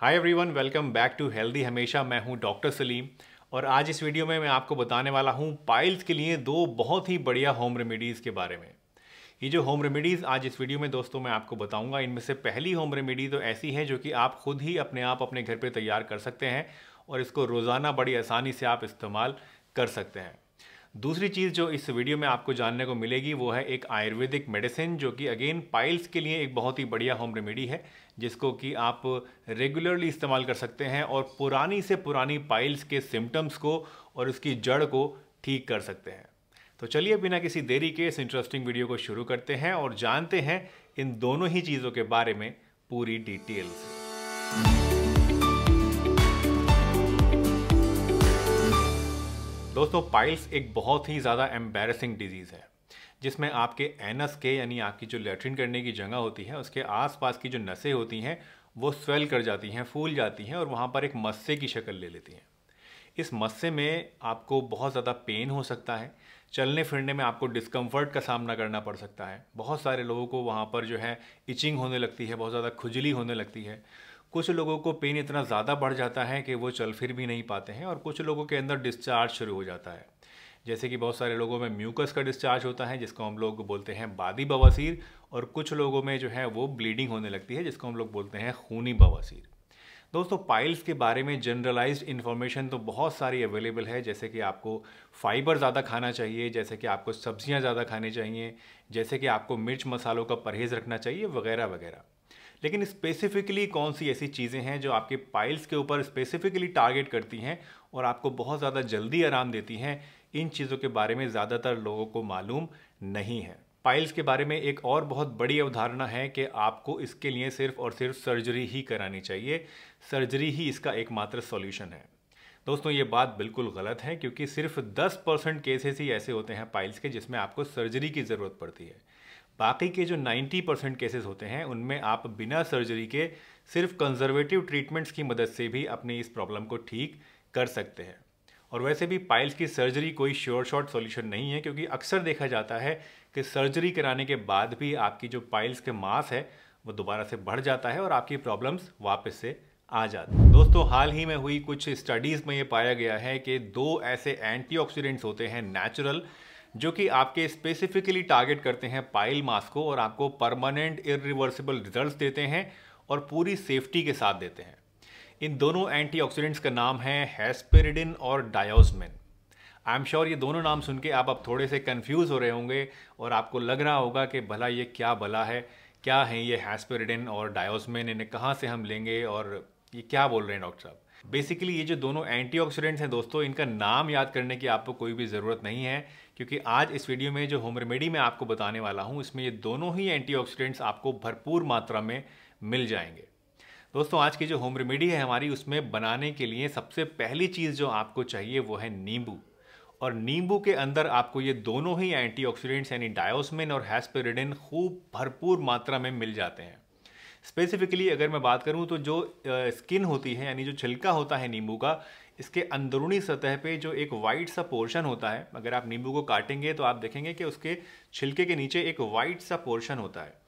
hi everyone welcome back to healthy हमेशा मैं हूं डॉक्टर सलीम और आज इस वीडियो में मैं आपको बताने वाला हूं पाइल्स के लिए दो बहुत ही बढ़िया होम रेमेडीज़ के बारे में ये जो होम रेमेडीज़ आज इस वीडियो में दोस्तों मैं आपको बताऊंगा इनमें से पहली होम रेमेडी तो ऐसी है जो कि आप खुद ही अपने आप अपने घर पर तैयार कर सकते हैं और इसको रोज़ाना बड़ी आसानी से आप इस्तेमाल कर सकते हैं दूसरी चीज़ जो इस वीडियो में आपको जानने को मिलेगी वो है एक आयुर्वेदिक मेडिसिन जो कि अगेन पाइल्स के लिए एक बहुत ही बढ़िया होम रेमेडी है जिसको कि आप रेगुलरली इस्तेमाल कर सकते हैं और पुरानी से पुरानी पाइल्स के सिम्टम्स को और उसकी जड़ को ठीक कर सकते हैं तो चलिए बिना किसी देरी के इस इंटरेस्टिंग वीडियो को शुरू करते हैं और जानते हैं इन दोनों ही चीज़ों के बारे में पूरी डिटेल से दोस्तों पाइल्स एक बहुत ही ज़्यादा एम्बेरसिंग डिजीज़ है जिसमें आपके एनस के यानी आपकी जो लेटरिन करने की जगह होती है उसके आसपास की जो नसें होती हैं वो स्वेल कर जाती हैं फूल जाती हैं और वहाँ पर एक मस्से की शक्ल ले लेती हैं इस मस्से में आपको बहुत ज़्यादा पेन हो सकता है चलने फिरने में आपको डिस्कम्फर्ट का सामना करना पड़ सकता है बहुत सारे लोगों को वहाँ पर जो है इचिंग होने लगती है बहुत ज़्यादा खुजली होने लगती है कुछ लोगों को पेन इतना ज़्यादा बढ़ जाता है कि वो चल फिर भी नहीं पाते हैं और कुछ लोगों के अंदर डिस्चार्ज शुरू हो जाता है जैसे कि बहुत सारे लोगों में म्यूकस का डिस्चार्ज होता है जिसको हम लोग बोलते हैं बादी बवासीर और कुछ लोगों में जो है वो ब्लीडिंग होने लगती है जिसको हम लोग बोलते हैं खूनी बवासीर दोस्तों पाइल्स के बारे में जनरलाइज्ड इन्फॉर्मेशन तो बहुत सारी अवेलेबल है जैसे कि आपको फाइबर ज़्यादा खाना चाहिए जैसे कि आपको सब्जियां ज़्यादा खानी चाहिए जैसे कि आपको मिर्च मसालों का परहेज़ रखना चाहिए वगैरह वगैरह लेकिन स्पेसिफिकली कौन सी ऐसी चीज़ें हैं जो आपके पाइल्स के ऊपर स्पेसिफिकली टारगेट करती हैं और आपको बहुत ज़्यादा जल्दी आराम देती हैं इन चीज़ों के बारे में ज़्यादातर लोगों को मालूम नहीं है पाइल्स के बारे में एक और बहुत बड़ी अवधारणा है कि आपको इसके लिए सिर्फ और सिर्फ सर्जरी ही करानी चाहिए सर्जरी ही इसका एकमात्र सॉल्यूशन है दोस्तों ये बात बिल्कुल गलत है क्योंकि सिर्फ 10 परसेंट केसेस ही ऐसे होते हैं पाइल्स के जिसमें आपको सर्जरी की ज़रूरत पड़ती है बाकी के जो 90 परसेंट केसेस होते हैं उनमें आप बिना सर्जरी के सिर्फ कंजर्वेटिव ट्रीटमेंट्स की मदद से भी अपनी इस प्रॉब्लम को ठीक कर सकते हैं और वैसे भी पाइल्स की सर्जरी कोई श्योर शॉर्ट सॉल्यूशन नहीं है क्योंकि अक्सर देखा जाता है कि सर्जरी कराने के बाद भी आपकी जो पाइल्स के मास है वो दोबारा से बढ़ जाता है और आपकी प्रॉब्लम्स वापस से आ जाती है दोस्तों हाल ही में हुई कुछ स्टडीज़ में ये पाया गया है कि दो ऐसे एंटी होते हैं नेचुरल जो कि आपके स्पेसिफिकली टारगेट करते हैं पाइल मास को और आपको परमानेंट इरिवर्सिबल रिजल्ट्स देते हैं और पूरी सेफ्टी के साथ देते हैं इन दोनों एंटीऑक्सीडेंट्स का नाम है हेस्पेरिडिन और डायोजमिन आई एम श्योर ये दोनों नाम सुन के आप अब थोड़े से कन्फ्यूज हो रहे होंगे और आपको लग रहा होगा कि भला ये क्या भला है क्या है ये हैस्पेरिडिन और डायोजमिन इन्हें कहाँ से हम लेंगे और ये क्या बोल रहे हैं डॉक्टर साहब बेसिकली ये जो दोनों एंटीऑक्सीडेंट्स हैं दोस्तों इनका नाम याद करने की आपको कोई भी ज़रूरत नहीं है क्योंकि आज इस वीडियो में जो होम रेमेडी मैं आपको बताने वाला हूँ इसमें ये दोनों ही एंटीऑक्सीडेंट्स आपको भरपूर मात्रा में मिल जाएंगे दोस्तों आज की जो होम रेमेडी है हमारी उसमें बनाने के लिए सबसे पहली चीज़ जो आपको चाहिए वो है नींबू और नींबू के अंदर आपको ये दोनों ही एंटीऑक्सीडेंट्स यानी डायोसमिन और हैस्पेरिडिन खूब भरपूर मात्रा में मिल जाते हैं स्पेसिफिकली अगर मैं बात करूं तो जो स्किन होती है यानी जो छिलका होता है नींबू का इसके अंदरूनी सतह पे जो एक वाइट सा पोर्शन होता है अगर आप नींबू को काटेंगे तो आप देखेंगे कि उसके छिलके के नीचे एक वाइट सा पोर्शन होता है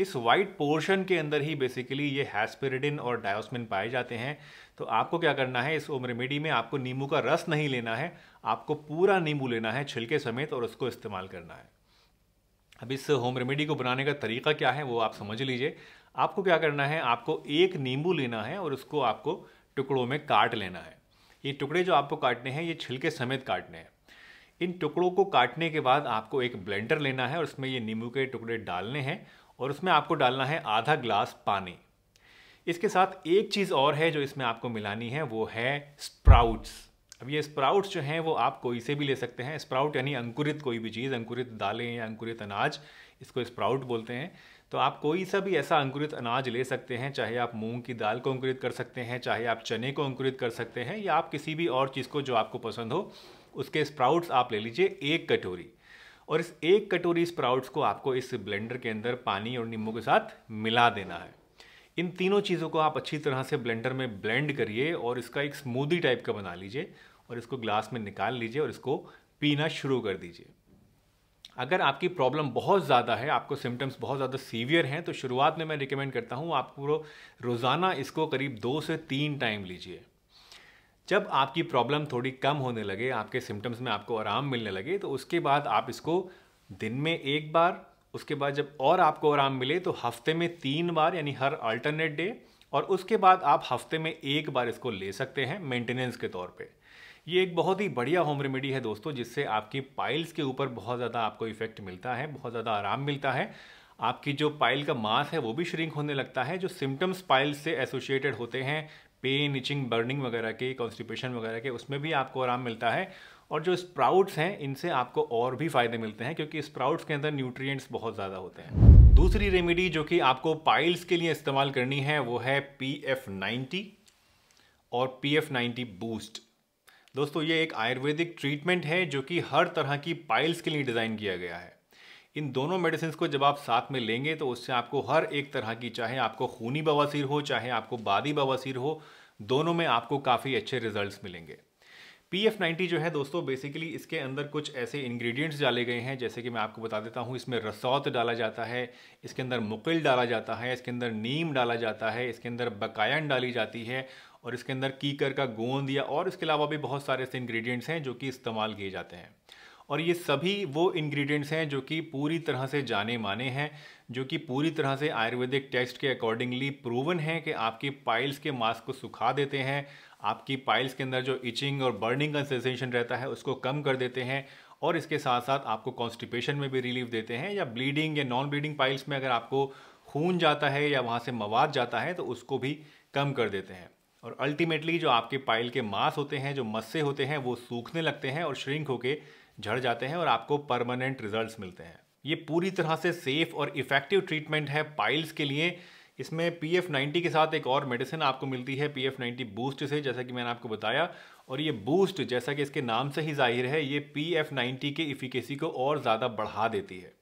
इस वाइट पोर्शन के अंदर ही बेसिकली ये हैस्पेरिडिन और डायोस्मिन पाए जाते हैं तो आपको क्या करना है इस ओम रेमेडी में आपको नींबू का रस नहीं लेना है आपको पूरा नींबू लेना है छिलके समेत और उसको इस्तेमाल करना है अब इस होम रेमेडी को बनाने का तरीका क्या है वो आप समझ लीजिए आपको क्या करना है आपको एक नींबू लेना है और उसको आपको टुकड़ों में काट लेना है ये टुकड़े जो आपको काटने हैं ये छिलके समेत काटने हैं इन टुकड़ों को काटने के बाद आपको एक ब्लेंडर लेना है और उसमें ये नींबू के टुकड़े डालने हैं और उसमें आपको डालना है आधा ग्लास पानी इसके साथ एक चीज़ और है जो इसमें आपको मिलानी है वो है स्प्राउट्स अब ये स्प्राउट्स जो हैं वो आप कोई से भी ले सकते हैं स्प्राउट यानी अंकुरित कोई भी चीज़ अंकुरित दालें या अंकुरित अनाज इसको स्प्राउट बोलते हैं तो आप कोई सा भी ऐसा अंकुरित अनाज ले सकते हैं चाहे आप मूंग की दाल को अंकुरित कर सकते हैं चाहे आप चने को अंकुरित कर सकते हैं या आप किसी भी और चीज़ को जो आपको पसंद हो उसके स्प्राउट्स आप ले लीजिए एक कटोरी और इस एक कटोरी स्प्राउट्स को आपको इस ब्लेंडर के अंदर पानी और नींबू के साथ मिला देना है इन तीनों चीज़ों को आप अच्छी तरह से ब्लेंडर में ब्लेंड करिए और इसका एक स्मूदी टाइप का बना लीजिए और इसको ग्लास में निकाल लीजिए और इसको पीना शुरू कर दीजिए अगर आपकी प्रॉब्लम बहुत ज़्यादा है आपको सिम्टम्स बहुत ज़्यादा सीवियर हैं तो शुरुआत में मैं रिकमेंड करता हूँ आप पूरा रोज़ाना इसको करीब दो से तीन टाइम लीजिए जब आपकी प्रॉब्लम थोड़ी कम होने लगे आपके सिम्टम्स में आपको आराम मिलने लगे तो उसके बाद आप इसको दिन में एक बार उसके बाद जब और आपको आराम मिले तो हफ्ते में तीन बार यानी हर अल्टरनेट डे और उसके बाद आप हफ्ते में एक बार इसको ले सकते हैं मेंटेनेंस के तौर पे ये एक बहुत ही बढ़िया होम रेमेडी है दोस्तों जिससे आपकी पाइल्स के ऊपर बहुत ज़्यादा आपको इफेक्ट मिलता है बहुत ज़्यादा आराम मिलता है आपकी जो पाइल का मास है वो भी श्रिंक होने लगता है जो सिम्टम्स पाइल्स से एसोसिएटेड होते हैं पेन इचिंग बर्निंग वगैरह के कॉन्स्टिपेशन वगैरह के उसमें भी आपको आराम मिलता है और जो स्प्राउट्स हैं इनसे आपको और भी फ़ायदे मिलते हैं क्योंकि स्प्राउट्स के अंदर न्यूट्रिएंट्स बहुत ज़्यादा होते हैं दूसरी रेमेडी जो कि आपको पाइल्स के लिए इस्तेमाल करनी है वो है पी एफ नाइन्टी और पी एफ नाइन्टी बूस्ट दोस्तों ये एक आयुर्वेदिक ट्रीटमेंट है जो कि हर तरह की पाइल्स के लिए डिज़ाइन किया गया है इन दोनों मेडिसिन को जब आप साथ में लेंगे तो उससे आपको हर एक तरह की चाहे आपको खूनी बवासीर हो चाहे आपको बादी बवासीर हो दोनों में आपको काफ़ी अच्छे रिजल्ट्स मिलेंगे पी एफ नाइन्टी जो है दोस्तों बेसिकली इसके अंदर कुछ ऐसे इंग्रेडिएंट्स डाले गए हैं जैसे कि मैं आपको बता देता हूँ इसमें रसौत डाला जाता है इसके अंदर मुकिल डाला जाता है इसके अंदर नीम डाला जाता है इसके अंदर बकायन डाली जाती है और इसके अंदर कीकर का गोंद या और इसके अलावा भी बहुत सारे ऐसे इंग्रेडिएंट्स हैं जो कि इस्तेमाल किए जाते हैं और ये सभी वो इंग्रेडिएंट्स हैं जो कि पूरी तरह से जाने माने हैं जो कि पूरी तरह से आयुर्वेदिक टेस्ट के अकॉर्डिंगली प्रूवन है कि आपकी पाइल्स के मास्क को सुखा देते हैं आपकी पाइल्स के अंदर जो इचिंग और बर्निंग का सेंसेशन रहता है उसको कम कर देते हैं और इसके साथ साथ आपको कॉन्स्टिपेशन में भी रिलीफ देते हैं या ब्लीडिंग या नॉन ब्लीडिंग पाइल्स में अगर आपको खून जाता है या वहाँ से मवाद जाता है तो उसको भी कम कर देते हैं और अल्टीमेटली जो आपके पाइल के मांस होते हैं जो मस्से होते हैं वो सूखने लगते हैं और श्रिंक होकर झड़ जाते हैं और आपको परमानेंट रिजल्ट्स मिलते हैं ये पूरी तरह से सेफ और इफेक्टिव ट्रीटमेंट है पाइल्स के लिए इसमें पी एफ नाइन्टी के साथ एक और मेडिसिन आपको मिलती है पी एफ नाइन्टी बूस्ट से जैसा कि मैंने आपको बताया और ये बूस्ट जैसा कि इसके नाम से ही जाहिर है ये पी एफ नाइन्टी के इफिकेसी को और ज़्यादा बढ़ा देती है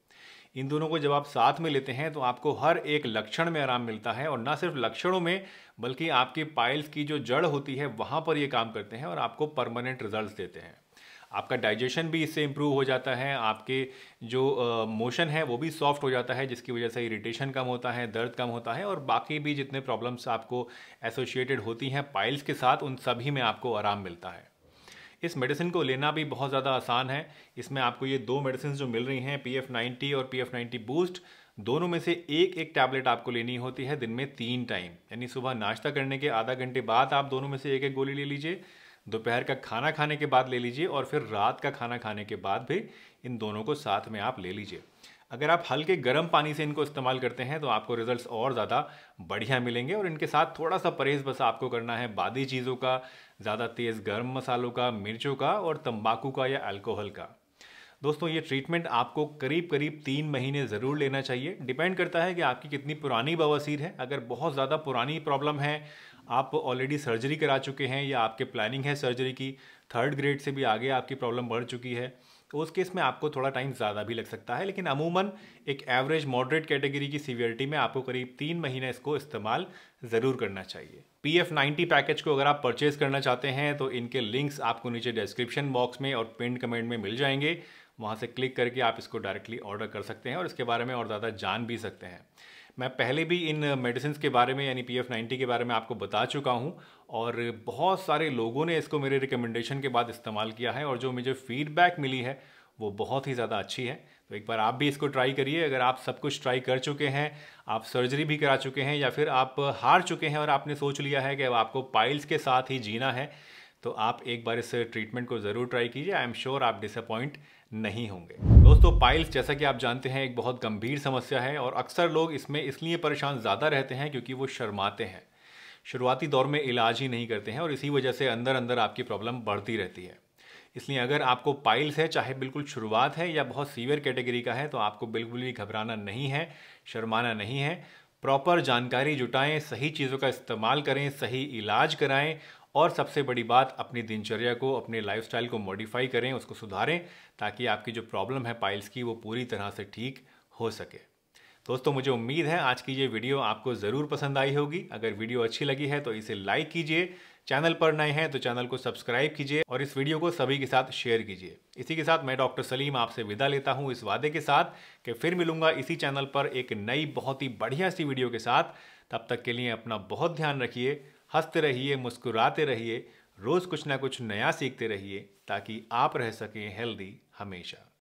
इन दोनों को जब आप साथ में लेते हैं तो आपको हर एक लक्षण में आराम मिलता है और ना सिर्फ लक्षणों में बल्कि आपके पाइल्स की जो जड़ होती है वहाँ पर ये काम करते हैं और आपको परमानेंट रिजल्ट देते हैं आपका डाइजेशन भी इससे इम्प्रूव हो जाता है आपके जो मोशन है वो भी सॉफ्ट हो जाता है जिसकी वजह से इरिटेशन कम होता है दर्द कम होता है और बाकी भी जितने प्रॉब्लम्स आपको एसोशिएटेड होती हैं पाइल्स के साथ उन सभी में आपको आराम मिलता है इस मेडिसिन को लेना भी बहुत ज़्यादा आसान है इसमें आपको ये दो मेडिसिन जो मिल रही हैं पी एफ नाइन्टी और पी एफ नाइन्टी बूस्ट दोनों में से एक एक टैबलेट आपको लेनी होती है दिन में तीन टाइम यानी सुबह नाश्ता करने के आधा घंटे बाद आप दोनों में से एक एक गोली ले लीजिए दोपहर का खाना खाने के बाद ले लीजिए और फिर रात का खाना खाने के बाद भी इन दोनों को साथ में आप ले लीजिए अगर आप हल्के गर्म पानी से इनको इस्तेमाल करते हैं तो आपको रिजल्ट्स और ज़्यादा बढ़िया मिलेंगे और इनके साथ थोड़ा सा परहेज़ बस आपको करना है बादी चीज़ों का ज़्यादा तेज़ गर्म मसालों का मिर्चों का और तंबाकू का या अल्कोहल का दोस्तों ये ट्रीटमेंट आपको करीब करीब तीन महीने ज़रूर लेना चाहिए डिपेंड करता है कि आपकी कितनी पुरानी बवासीर है अगर बहुत ज़्यादा पुरानी प्रॉब्लम है आप ऑलरेडी सर्जरी करा चुके हैं या आपके प्लानिंग है सर्जरी की थर्ड ग्रेड से भी आगे आपकी प्रॉब्लम बढ़ चुकी है तो उस केस में आपको थोड़ा टाइम ज़्यादा भी लग सकता है लेकिन अमूमन एक एवरेज मॉडरेट कैटेगरी की सीवियरिटी में आपको करीब तीन महीने इसको इस्तेमाल ज़रूर करना चाहिए पी एफ नाइन्टी पैकेज को अगर आप परचेज करना चाहते हैं तो इनके लिंक्स आपको नीचे डिस्क्रिप्शन बॉक्स में और पिन कमेंट में मिल जाएंगे वहाँ से क्लिक करके आप इसको डायरेक्टली ऑर्डर कर सकते हैं और इसके बारे में और ज़्यादा जान भी सकते हैं मैं पहले भी इन मेडिसिन के बारे में यानी पी एफ नाइन्टी के बारे में आपको बता चुका हूँ और बहुत सारे लोगों ने इसको मेरे रिकमेंडेशन के बाद इस्तेमाल किया है और जो मुझे फीडबैक मिली है वो बहुत ही ज़्यादा अच्छी है तो एक बार आप भी इसको ट्राई करिए अगर आप सब कुछ ट्राई कर चुके हैं आप सर्जरी भी करा चुके हैं या फिर आप हार चुके हैं और आपने सोच लिया है कि अब आपको पाइल्स के साथ ही जीना है तो आप एक बार इस ट्रीटमेंट को ज़रूर ट्राई कीजिए आई एम श्योर आप डिसअपॉइंट नहीं होंगे दोस्तों पाइल्स जैसा कि आप जानते हैं एक बहुत गंभीर समस्या है और अक्सर लोग इसमें इसलिए परेशान ज़्यादा रहते हैं क्योंकि वो शर्माते हैं शुरुआती दौर में इलाज ही नहीं करते हैं और इसी वजह से अंदर अंदर आपकी प्रॉब्लम बढ़ती रहती है इसलिए अगर आपको पाइल्स है चाहे बिल्कुल शुरुआत है या बहुत सीवियर कैटेगरी का है तो आपको बिल्कुल भी घबराना नहीं है शर्माना नहीं है प्रॉपर जानकारी जुटाएं सही चीज़ों का इस्तेमाल करें सही इलाज कराएं और सबसे बड़ी बात अपनी दिनचर्या को अपने लाइफस्टाइल को मॉडिफाई करें उसको सुधारें ताकि आपकी जो प्रॉब्लम है पाइल्स की वो पूरी तरह से ठीक हो सके दोस्तों मुझे उम्मीद है आज की ये वीडियो आपको ज़रूर पसंद आई होगी अगर वीडियो अच्छी लगी है तो इसे लाइक कीजिए चैनल पर नए हैं तो चैनल को सब्सक्राइब कीजिए और इस वीडियो को सभी के साथ शेयर कीजिए इसी के साथ मैं डॉक्टर सलीम आपसे विदा लेता हूँ इस वादे के साथ कि फिर मिलूंगा इसी चैनल पर एक नई बहुत ही बढ़िया सी वीडियो के साथ तब तक के लिए अपना बहुत ध्यान रखिए हंसते रहिए मुस्कुराते रहिए रोज़ कुछ ना कुछ नया सीखते रहिए ताकि आप रह सकें हेल्दी हमेशा